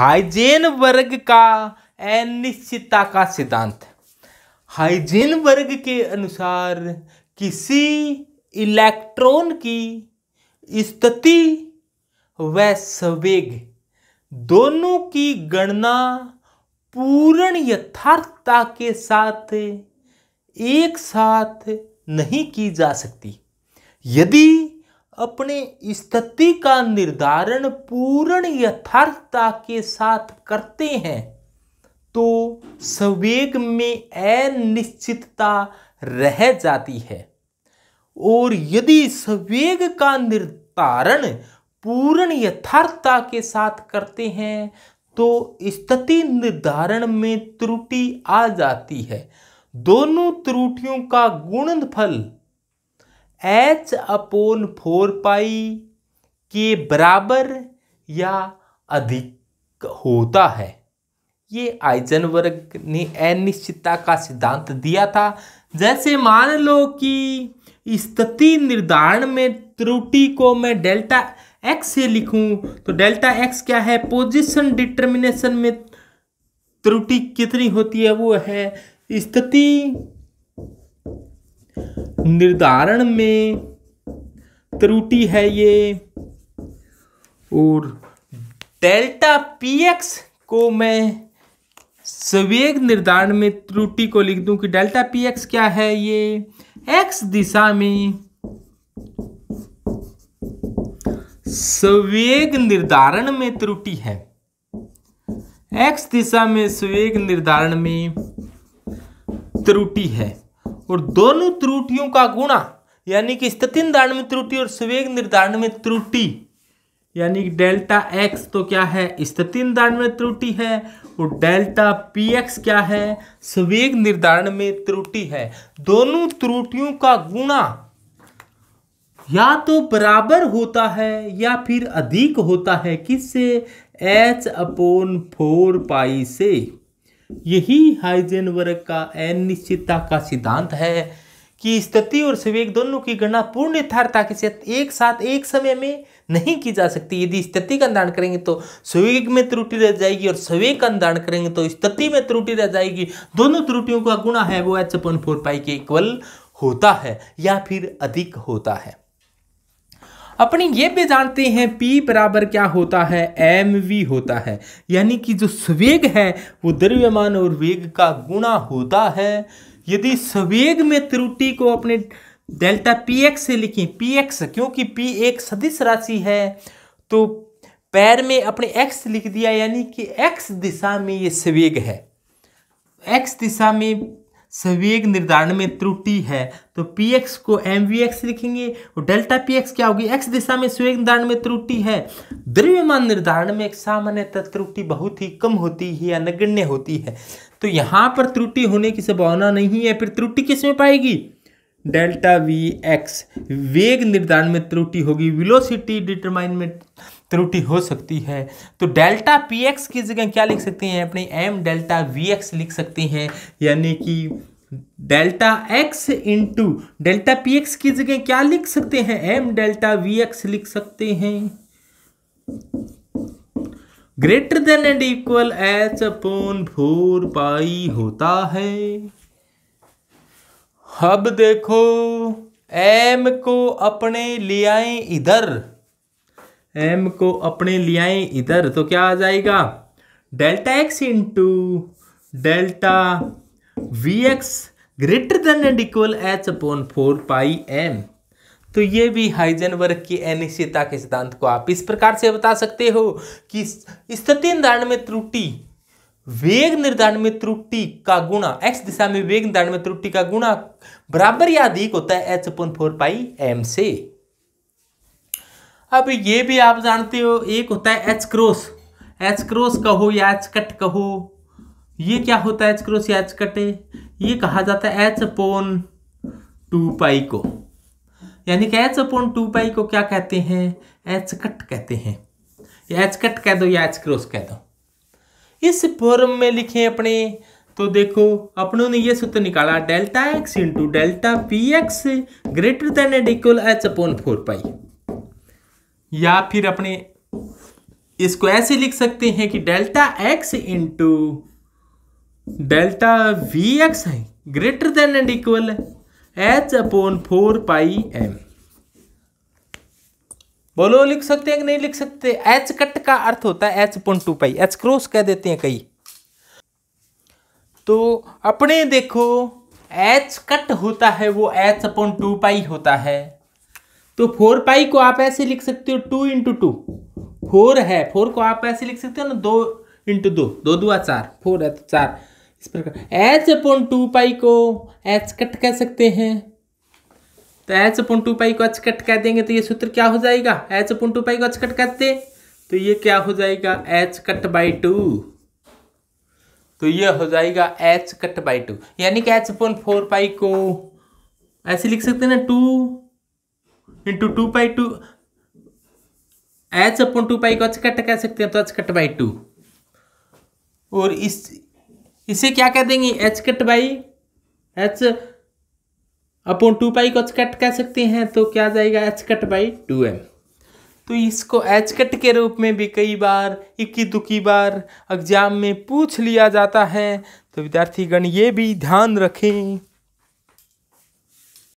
Huygens वर्ग का अनिश्चितता का सिद्धांत हाइजेन वर्ग के अनुसार किसी इलेक्ट्रॉन की स्थिति व संवेग दोनों की गणना पूर्ण यथार्थता के साथ एक साथ नहीं की जा सकती यदि अपने स्थिति का निर्धारण पूर्ण यथार्थता के साथ करते हैं तो संवेग में अनिश्चितता रह जाती है और यदि संवेग का निर्धारण पूर्ण यथार्थता के साथ करते हैं तो स्थिति निर्धारण में त्रुटि आ जाती है दोनों त्रुटियों का गुणनफल एच अपोन फोर पाई के बराबर या अधिक होता है ये आइजनवर्ग ने अनिश्चितता का सिद्धांत दिया था जैसे मान लो कि स्थिति निर्धारण में त्रुटि को मैं डेल्टा एक्स से लिखूं तो डेल्टा एक्स क्या है पोजीशन डिटर्मिनेशन में त्रुटि कितनी होती है वो है स्थिति निर्धारण में त्रुटि है ये और डेल्टा पी एक्स को मैं सवेग निर्धारण में त्रुटि को लिख दूं कि डेल्टा पी एक्स क्या है ये एक्स दिशा में सवेग निर्धारण में त्रुटि है एक्स दिशा में स्वेग निर्धारण में त्रुटि है और दोनों त्रुटियों का गुणा यानी कि स्थिति निर्धारण में त्रुटि और स्वेग निर्धारण में त्रुटि यानी कि डेल्टा एक्स तो क्या है स्थिति निर्धारण में त्रुटि है और डेल्टा पी एक्स क्या है स्वेग निर्धारण में त्रुटि है दोनों त्रुटियों का गुणा या तो बराबर होता है या फिर अधिक होता है किससे एच अपोन फोर पाई से यही हाइजेनबर्ग का अनिश्चितता का सिद्धांत है कि स्थिति और संवेग दोनों की गणना पूर्ण यथार्थता के साथ एक साथ एक समय में नहीं की जा सकती यदि स्थिति का निर्धारण करेंगे तो संवेग में त्रुटि रह जाएगी और संवेग का निर्धारण करेंगे तो स्थिति में त्रुटि रह जाएगी दोनों त्रुटियों का गुणा है वो एच अपन फोर पाई के इक्वल होता है या फिर अधिक होता है अपने ये भी जानते हैं पी बराबर क्या होता है एम वी होता है यानी कि जो स्वेग है वो द्रव्यमान और वेग का गुणा होता है यदि स्वेग में त्रुटि को अपने डेल्टा पी एक्स से लिखें पी एक्स क्योंकि पी एक सदिश राशि है तो पैर में अपने एक्स लिख दिया यानी कि एक्स दिशा में ये स्वेग है एक्स दिशा में संवेग निर्धारण में त्रुटि है तो पी एक्स को एम वी एक्स लिखेंगे और डेल्टा पी एक्स क्या होगी एक्स दिशा में संवेग निर्धारण में त्रुटि है द्रव्यमान निर्धारण में एक सामान्यतः त्रुटि बहुत ही कम होती है या नगण्य होती है तो यहाँ पर त्रुटि होने की संभावना नहीं है फिर त्रुटि किस में पाएगी डेल्टा वी एक्स वेग निर्धारण में त्रुटि होगी विलोसिटी डिटरमाइनमेंट त्रुटि हो सकती है तो डेल्टा पी एक्स की जगह क्या लिख सकते हैं अपने एम डेल्टा वी एक्स लिख सकते हैं यानी कि delta X into delta P X की जगह क्या लिख सकते हैं एम डेल्टा वी एक्स लिख सकते हैं greater than and equal H upon four pi होता है अब देखो एम को अपने ले आए इधर एम को अपने ले आए इधर तो क्या आ जाएगा delta X into delta V X greater than and equal H upon four pi M तो ये भी हाइजन वर्ग की अनिश्चितता के सिद्धांत को आप इस प्रकार से बता सकते हो कि स्थिति निर्धारण में त्रुटि वेग निर्धारण में त्रुटि का गुणा एक्स दिशा में वेग निर्धारण में त्रुटि का गुणा बराबर या अधिक होता है H upon four pi M से अब ये भी आप जानते हो एक होता है एच क्रोस एच क्रोस कहो या एच कट कहो ये क्या होता है एच क्रोस या एच कट ये कहा जाता है एच अपोन टू पाई को यानी कि एच अपोन टू पाई को क्या कहते हैं एच कट कहते हैं या एच कट कह दो या एच क्रोस कह दो इस फॉर्म में लिखे अपने तो देखो अपनों ने ये सूत्र निकाला delta X into delta P X greater than and equal H upon four pi या फिर अपने इसको ऐसे लिख सकते हैं कि delta X into delta V X है greater than and equal H upon four pi M बोलो लिख सकते हैं कि नहीं लिख सकते एच कट का अर्थ होता है H upon two pi H cross कह देते हैं कई तो अपने देखो एच कट होता है वो एच अपॉन टू पाई होता है तो फोर पाई को आप ऐसे लिख सकते हो टू इंटू टू फोर है फोर को आप ऐसे लिख सकते हो ना दो इंटू दो दो दुआ चार फोर है तो चार इस प्रकार एच अपॉन टू पाई को एच कट कह सकते हैं तो एच अपॉन टू पाई को एच कट कह देंगे तो ये सूत्र क्या हो जाएगा एच अपॉन टू पाई को एच कट कहते तो ये क्या हो जाएगा एच कट बाई टू तो ये हो जाएगा एच कट बाई टू यानी कि एच अपॉन फोर पाई को ऐसे लिख सकते हैं ना two into two pi two H upon two pi को अच कट कह सकते हैं तो अच कट बाई टू और इस इसे क्या कह देंगे H cut by H upon two pi को एच कट कह सकते हैं तो क्या जाएगा H cut by two M तो इसको एच कट के रूप में भी कई बार इक्की दुकी बार एग्जाम में पूछ लिया जाता है तो विद्यार्थी गण ये भी ध्यान रखें